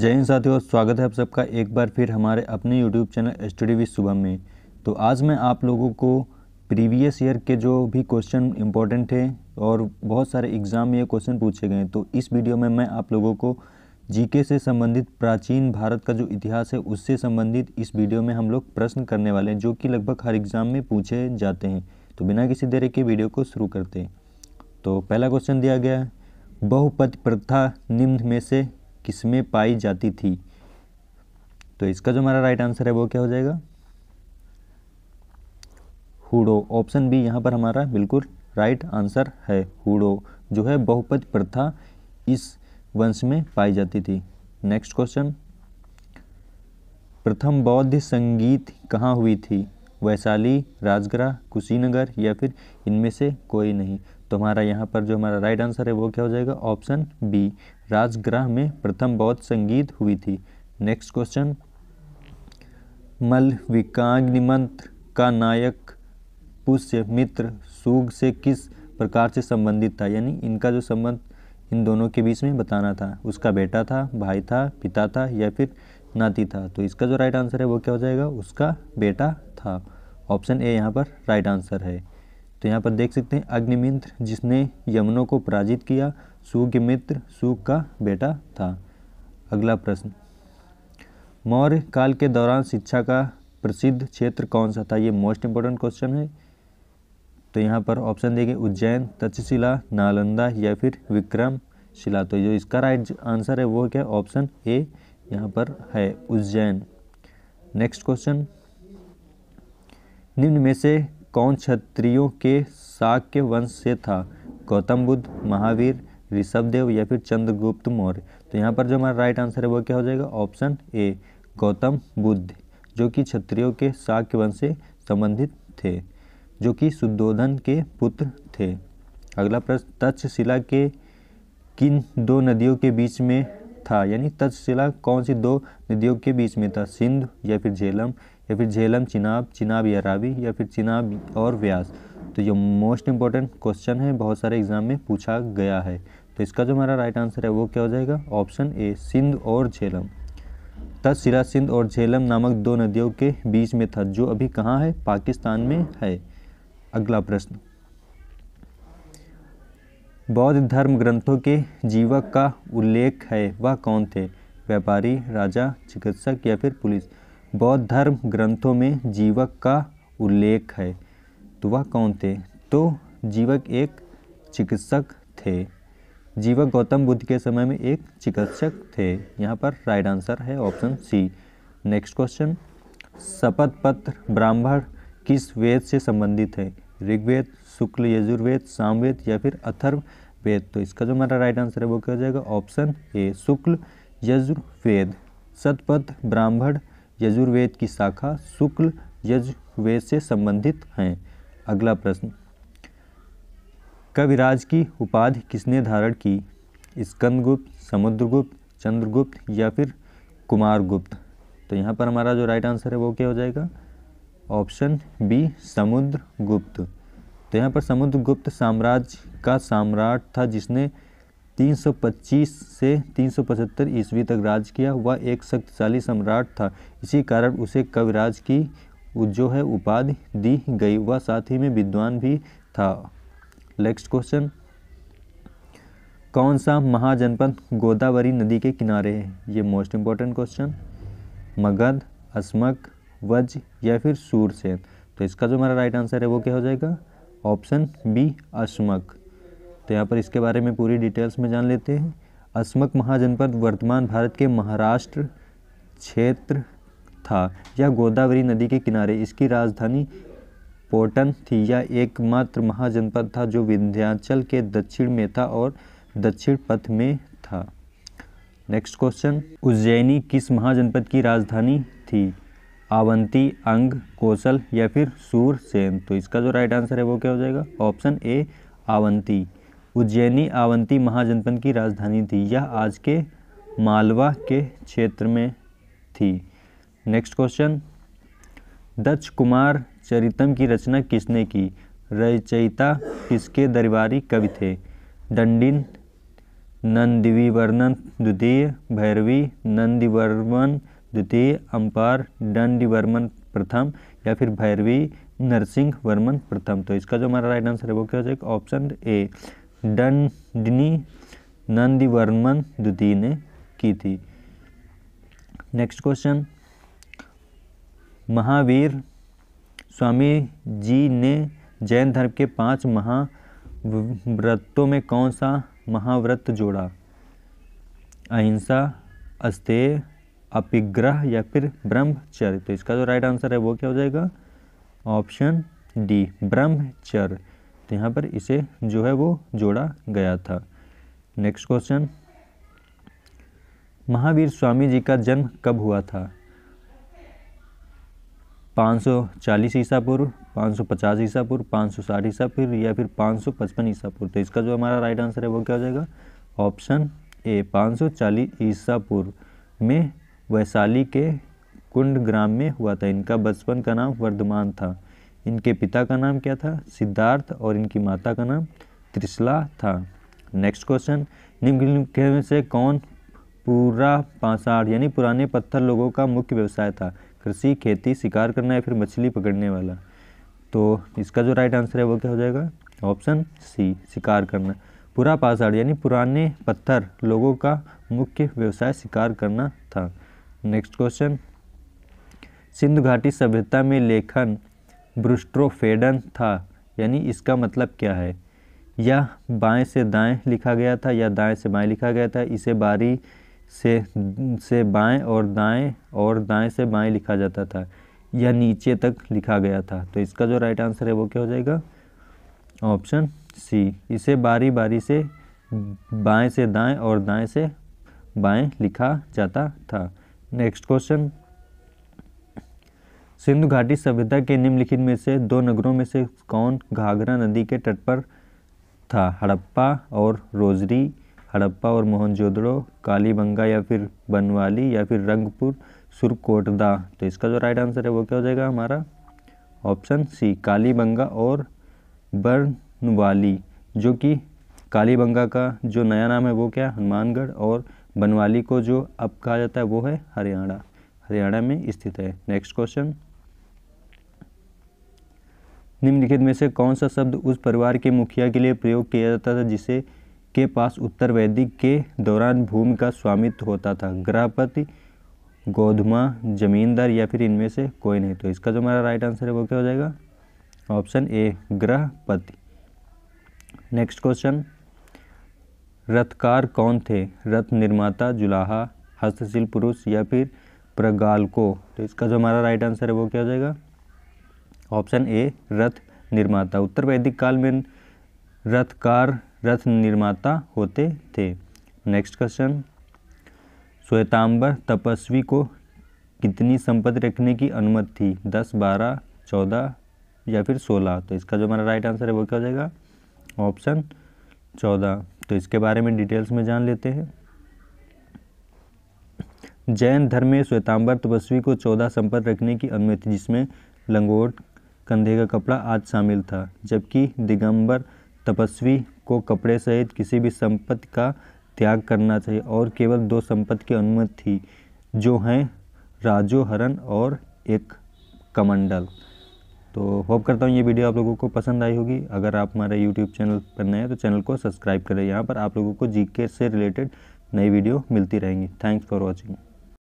जय हिंद साथियों स्वागत है आप सबका एक बार फिर हमारे अपने YouTube channel study with Shubham में तो आज मैं आप लोगों को प्रीवियस ईयर के जो भी क्वेश्चन इंपॉर्टेंट थे और बहुत सारे एग्ज़ाम में ये क्वेश्चन पूछे गए तो इस वीडियो में मैं आप लोगों को जीके से संबंधित प्राचीन भारत का जो इतिहास है उससे संबंधित इस वीडियो में हम लोग प्रश्न करने वाले हैं जो कि लगभग हर एग्ज़ाम में पूछे जाते हैं तो बिना किसी देरी के वीडियो को शुरू करते हैं तो पहला क्वेश्चन दिया गया है बहुपद प्रथा निम्न में से किसमें पाई जाती थी तो इसका जो हमारा राइट आंसर है वो क्या हो जाएगा हुडो ऑप्शन बी यहाँ पर हमारा बिल्कुल राइट आंसर है हुडो जो है बहुपद प्रथा इस वंश में पाई जाती थी नेक्स्ट क्वेश्चन प्रथम बौद्ध संगीत कहाँ हुई थी वैशाली राजगरा कुशीनगर या फिर इनमें से कोई नहीं तो हमारा यहाँ पर जो हमारा राइट आंसर है वो क्या हो जाएगा ऑप्शन बी राजग्रह में प्रथम बौद्ध संगीत हुई थी नेक्स्ट क्वेश्चन मलविकाग्निमंत का नायक पुष्य मित्र सूग से किस प्रकार से संबंधित था यानी इनका जो संबंध इन दोनों के बीच में बताना था उसका बेटा था भाई था पिता था या फिर नाती था तो इसका जो राइट आंसर है वो क्या हो जाएगा उसका बेटा था ऑप्शन ए यहाँ पर राइट आंसर है तो यहाँ पर देख सकते हैं अग्निमित्र जिसने यमुनों को पराजित किया सूर्य मित्र सूक का बेटा था अगला प्रश्न मौर्य काल के दौरान शिक्षा का प्रसिद्ध क्षेत्र कौन सा था ये मोस्ट इम्पोर्टेंट क्वेश्चन है तो यहाँ पर ऑप्शन देंगे उज्जैन तक्षशिला नालंदा या फिर विक्रम शिला तो जो इसका राइट आंसर है वो क्या ऑप्शन ए यहाँ पर है उज्जैन नेक्स्ट क्वेश्चन निम्न में से कौन क्षत्रियों के शाक्य वंश से था गौतम बुद्ध महावीर ऋषभदेव या फिर चंद्रगुप्त मौर्य तो यहाँ पर जो हमारा राइट आंसर है वो क्या हो जाएगा ऑप्शन ए गौतम बुद्ध जो कि क्षत्रियों के शाक्य वंश से संबंधित थे जो कि शुद्धोधन के पुत्र थे अगला प्रश्न तक्षशिला के किन दो नदियों के बीच में था यानी तत्शिला कौन सी दो नदियों के बीच में था सिंध या फिर झेलम या फिर झेलम चिनाब चिनाब या रावी या फिर चिनाब और व्यास तो ये मोस्ट इंपॉर्टेंट क्वेश्चन है बहुत सारे एग्जाम में पूछा गया है तो इसका जो हमारा राइट आंसर है वो क्या हो जाएगा ऑप्शन ए सिंध और झेलम तत्शिला सिंध और झेलम नामक दो नदियों के बीच में था जो अभी कहाँ है पाकिस्तान में है अगला प्रश्न बौद्ध धर्म ग्रंथों के जीवक का उल्लेख है वह कौन थे व्यापारी राजा चिकित्सक या फिर पुलिस बौद्ध धर्म ग्रंथों में जीवक का उल्लेख है तो वह कौन थे तो जीवक एक चिकित्सक थे जीवक गौतम बुद्ध के समय में एक चिकित्सक थे यहाँ पर राइट आंसर है ऑप्शन सी नेक्स्ट क्वेश्चन शपथ पत्र ब्राह्मण किस वेद से संबंधित है ऋग्वेद शुक्ल यजुर्वेद सामवेद या फिर अथर्व वेद तो इसका जो हमारा राइट आंसर है वो क्या हो जाएगा ऑप्शन ए शुक्ल यजुर्वेद सतपथ ब्राह्मण यजुर्वेद की शाखा शुक्ल यजुर्वेद से संबंधित हैं अगला प्रश्न कविराज की उपाधि किसने धारण की स्कंदगुप्त समुद्रगुप्त चंद्रगुप्त या फिर कुमारगुप्त तो यहाँ पर हमारा जो राइट आंसर है वो क्या हो जाएगा ऑप्शन बी समुद्र गुप्त तो यहाँ पर समुद्र गुप्त साम्राज्य का सम्राट था जिसने 325 से 375 ईस्वी तक राज किया वह एक शक्तिशाली सम्राट था इसी कारण उसे कविराज की जो है उपाधि दी गई वह साथ ही में विद्वान भी था नेक्स्ट क्वेश्चन कौन सा महाजनपद गोदावरी नदी के किनारे है ये most important question Magadha Ashmaka वज या फिर से तो इसका जो हमारा राइट आंसर है वो क्या हो जाएगा ऑप्शन बी अस्मक तो यहाँ पर इसके बारे में पूरी डिटेल्स में जान लेते हैं अस्मक महाजनपद वर्तमान भारत के महाराष्ट्र क्षेत्र था यह गोदावरी नदी के किनारे इसकी राजधानी पोटन थी यह एकमात्र महाजनपद था जो विंध्याचल के दक्षिण में था और दक्षिण पथ में था नेक्स्ट क्वेश्चन उज्जैनी किस महाजनपद की राजधानी थी आवंती अंग कौशल या फिर सेन तो इसका जो राइट आंसर है वो क्या हो जाएगा ऑप्शन ए आवंती उज्जैनी आवंती महाजनपद की राजधानी थी यह आज के मालवा के क्षेत्र में थी नेक्स्ट क्वेश्चन दक्ष कुमार चरितम की रचना किसने की रचयिता किसके दरबारी कवि थे दंडिन नंदिविवर्णन द्वितीय भैरवी नंदिवर्मन द्वितीय अंपार डंडी वर्मन प्रथम या फिर भैरवी नरसिंह वर्मन प्रथम तो इसका जो हमारा राइट आंसर है वो क्या हो जाएगा ऑप्शन ए नंदी वर्मन द्वितीय ने की थी नेक्स्ट क्वेश्चन महावीर स्वामी जी ने जैन धर्म के पांच महाव्रतों में कौन सा महाव्रत जोड़ा अहिंसा अस्तेय अपिग्रह या फिर ब्रह्मचर्य तो इसका जो राइट आंसर है वो क्या हो जाएगा ऑप्शन डी ब्रह्मचर्य तो यहाँ पर इसे जो है वो जोड़ा गया था नेक्स्ट क्वेश्चन महावीर स्वामी जी का जन्म कब हुआ था 540 ईसा पूर्व 550 ईसा पूर्व 560 ईसा पूर्व या फिर 555 ईसा पूर्व तो इसका जो हमारा राइट आंसर है वो क्या हो जाएगा ऑप्शन ए 540 ईसा पूर्व में वैशाली के कुंड ग्राम में हुआ था इनका बचपन का नाम वर्धमान था इनके पिता का नाम क्या था सिद्धार्थ और इनकी माता का नाम त्रिशला था नेक्स्ट क्वेश्चन निम्नलिखित में से कौन पूरा पाषाण यानी पुराने पत्थर लोगों का मुख्य व्यवसाय था कृषि खेती शिकार करना या फिर मछली पकड़ने वाला तो इसका जो राइट आंसर है वो क्या हो जाएगा ऑप्शन सी शिकार करना पूरा पाषाण यानी पुराने पत्थर लोगों का मुख्य व्यवसाय शिकार करना था नेक्स्ट क्वेश्चन सिंधु घाटी सभ्यता में लेखन ब्रुस्ट्रोफेडन था यानी इसका मतलब क्या है यह बाएं से दाएं लिखा गया था या दाएं से बाएं लिखा गया था इसे बारी से से बाएं और दाएं और दाएं से बाएं लिखा जाता था या नीचे तक लिखा गया था तो इसका जो राइट आंसर है वो क्या हो जाएगा ऑप्शन सी इसे बारी बारी से बाएं से दाएं और दाएं से बाएं लिखा जाता था नेक्स्ट क्वेश्चन सिंधु घाटी सभ्यता के निम्नलिखित में से दो नगरों में से कौन घाघरा नदी के तट पर था हड़प्पा और रोजरी हड़प्पा और मोहनजोदड़ो कालीबंगा या फिर बनवाली या फिर रंगपुर सुरकोटदा तो इसका जो राइट आंसर है वो क्या हो जाएगा हमारा ऑप्शन सी कालीबंगा और बर्नवाली जो कि कालीबंगा का जो नया नाम है वो क्या है हनुमानगढ़ और बनवाली को जो अब कहा जाता है वो है हरियाणा हरियाणा में स्थित है नेक्स्ट क्वेश्चन निम्नलिखित में से कौन सा शब्द उस परिवार के मुखिया के लिए प्रयोग किया जाता था जिसे के पास उत्तर वैदिक के दौरान भूमि का स्वामित्व होता था ग्रहपति गोधमा जमींदार या फिर इनमें से कोई नहीं तो इसका जो हमारा राइट आंसर है वो क्या हो जाएगा ऑप्शन ए ग्रहपति नेक्स्ट क्वेश्चन रथकार कौन थे रथ निर्माता जुलाहा हस्तशिल्प पुरुष या फिर प्रगालको तो इसका जो हमारा राइट आंसर है वो क्या हो जाएगा ऑप्शन ए रथ निर्माता उत्तर वैदिक काल में रथकार रथ निर्माता होते थे नेक्स्ट क्वेश्चन श्वेतांबर तपस्वी को कितनी संपत्ति रखने की अनुमति थी दस बारह चौदह या फिर सोलह तो इसका जो हमारा राइट आंसर है वो क्या हो जाएगा ऑप्शन चौदह तो इसके बारे में डिटेल्स में जान लेते हैं जैन धर्म में श्वेतांबर तपस्वी को चौदह संपद रखने की अनुमति जिसमें लंगोट कंधे का कपड़ा आज शामिल था जबकि दिगंबर तपस्वी को कपड़े सहित किसी भी संपत्ति का त्याग करना चाहिए और केवल दो संपत्ति की अनुमति थी जो हैं राजोहरण और एक कमंडल तो होप करता हूँ ये वीडियो आप लोगों को पसंद आई होगी अगर आप हमारे यूट्यूब चैनल पर नए हैं तो चैनल को सब्सक्राइब करें यहाँ पर आप लोगों को जी से रिलेटेड नई वीडियो मिलती रहेंगी थैंक्स फॉर वॉचिंग